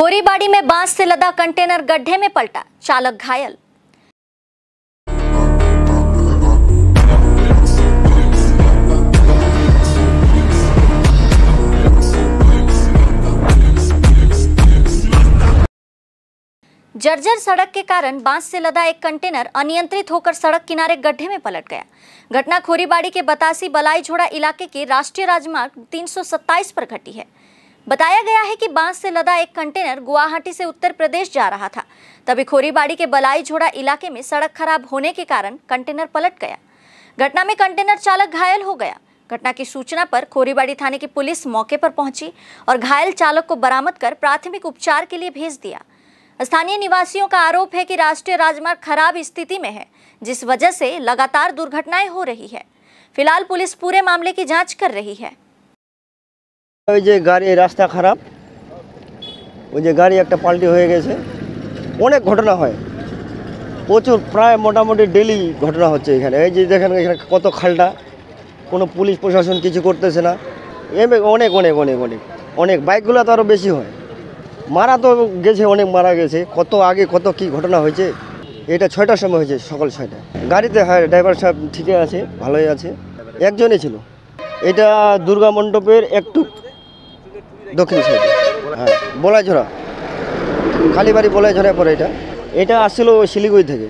खोरीबाड़ी में बांस से लदा कंटेनर गड्ढे में पलटा चालक घायल जर्जर सड़क के कारण बांस से लदा एक कंटेनर अनियंत्रित होकर सड़क किनारे गड्ढे में पलट गया घटना खोरीबाड़ी के बतासी बलाई झोड़ा इलाके के राष्ट्रीय राजमार्ग 327 पर घटी है बताया गया है कि बांस से लदा एक कंटेनर गुवाहाटी से उत्तर प्रदेश जा रहा था तभी खोरीबाड़ी के बलाई झोड़ा इलाके में सड़क खराब होने के कारण कंटेनर पलट गया घटना में कंटेनर चालक घायल हो गया घटना की सूचना पर खोरीबाड़ी थाने की पुलिस मौके पर पहुंची और घायल चालक को बरामद कर प्राथमिक उपचार के लिए भेज दिया स्थानीय निवासियों का आरोप है कि राष्ट्रीय राजमार्ग खराब स्थिति में है जिस वजह से लगातार दुर्घटनाएं हो रही है फिलहाल पुलिस पूरे मामले की जांच कर रही है ওই যে গাড়ি রাস্তা খারাপ ওই যে গাড়ি একটা পাল্টি হয়ে গেছে অনেক ঘটনা হয় প্রচুর প্রায় মোটামুটি ডেলি ঘটনা হচ্ছে এখানে এই যে দেখেন এখানে কত খালটা কোনো পুলিশ প্রশাসন কিছু করতেছে না এমনি অনেক অনেক অনেক অনেক অনেক বাইকগুলো তো আরও বেশি হয় মারা তো গেছে অনেক মারা গেছে কত আগে কত কি ঘটনা হয়েছে এটা ছয়টার সময় হয়েছে সকাল ছয়টা গাড়িতে হ্যাঁ ড্রাইভার সাহেব ঠিকই আছে ভালোই আছে একজনই ছিল এটা দুর্গা মণ্ডপের একটু দক্ষিণ সাইডে হ্যাঁ বলাইঝরা খালিবাড়ি বলাইঝরা পরে এটা এটা আসছিল শিলিগুড়ি থেকে